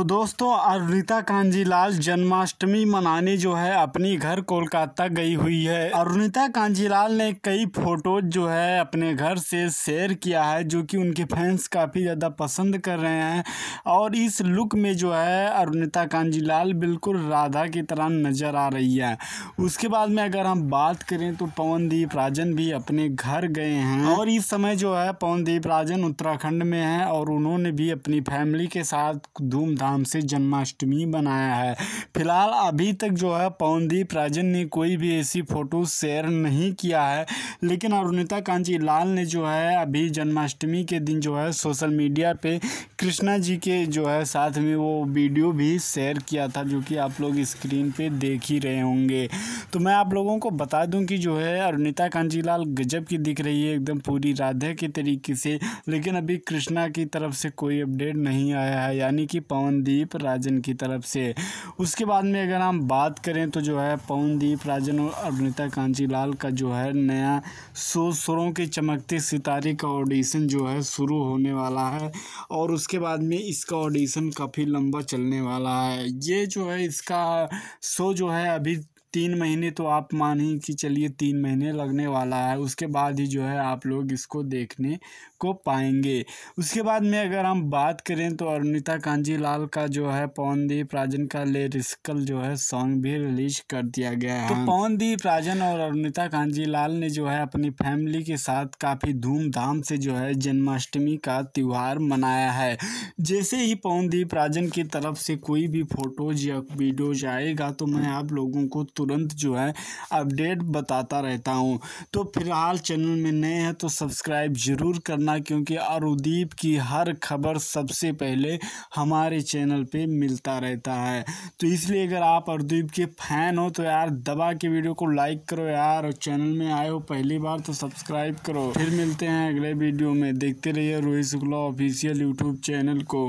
तो दोस्तों अरुणिता कांजीलाल जन्माष्टमी मनाने जो है अपनी घर कोलकाता गई हुई है अरुणिता कांजीलाल ने कई फोटोज जो है अपने घर से शेयर किया है जो कि उनके फैंस काफ़ी ज़्यादा पसंद कर रहे हैं और इस लुक में जो है अरुणिता कांजीलाल बिल्कुल राधा की तरह नज़र आ रही है उसके बाद में अगर हम बात करें तो पवनदीप राजन भी अपने घर गए हैं और इस समय जो है पवनदीप राजन उत्तराखंड में हैं और उन्होंने भी अपनी फैमिली के साथ धूमधाम धूमधाम से जन्माष्टमी बनाया है फिलहाल अभी तक जो है पवनदीप राजन ने कोई भी ऐसी फ़ोटो शेयर नहीं किया है लेकिन अरुणिता कांची लाल ने जो है अभी जन्माष्टमी के दिन जो है सोशल मीडिया पे कृष्णा जी के जो है साथ में वो वीडियो भी शेयर किया था जो कि आप लोग स्क्रीन पे देख ही रहे होंगे तो मैं आप लोगों को बता दूं कि जो है अरुणिता लाल गजब की दिख रही है एकदम पूरी राधे के तरीके से लेकिन अभी कृष्णा की तरफ से कोई अपडेट नहीं आया है यानी कि पवन पवनदीप राजन की तरफ से उसके बाद में अगर हम बात करें तो जो है पवनदीप राजन और अभिनेता कांचीलाल का जो है नया सो सुरों के चमकते सितारे का ऑडिशन जो है शुरू होने वाला है और उसके बाद में इसका ऑडिशन काफ़ी लंबा चलने वाला है ये जो है इसका शो जो है अभी तीन महीने तो आप मान ही कि चलिए तीन महीने लगने वाला है उसके बाद ही जो है आप लोग इसको देखने को पाएंगे उसके बाद में अगर हम बात करें तो अरुणिता कांजीलाल का जो है पवनदीप राजन का ले रिस्कल जो है सॉन्ग भी रिलीज कर दिया गया है तो पवनदीप राजन और अरुणिता कांजीलाल ने जो है अपनी फैमिली के साथ काफ़ी धूमधाम से जो है जन्माष्टमी का त्यौहार मनाया है जैसे ही पवनदीप राजन की तरफ से कोई भी फोटोज या वीडियोज आएगा तो मैं आप लोगों को तुरंत जो है अपडेट बताता रहता हूँ तो फिलहाल चैनल में नए हैं तो सब्सक्राइब ज़रूर करना क्योंकि अरुदीप की हर खबर सबसे पहले हमारे चैनल पे मिलता रहता है तो इसलिए अगर आप अरुदीप के फ़ैन हो तो यार दबा के वीडियो को लाइक करो यार और चैनल में आए हो पहली बार तो सब्सक्राइब करो फिर मिलते हैं अगले वीडियो में देखते रहिए Rohit Shukla official YouTube channel को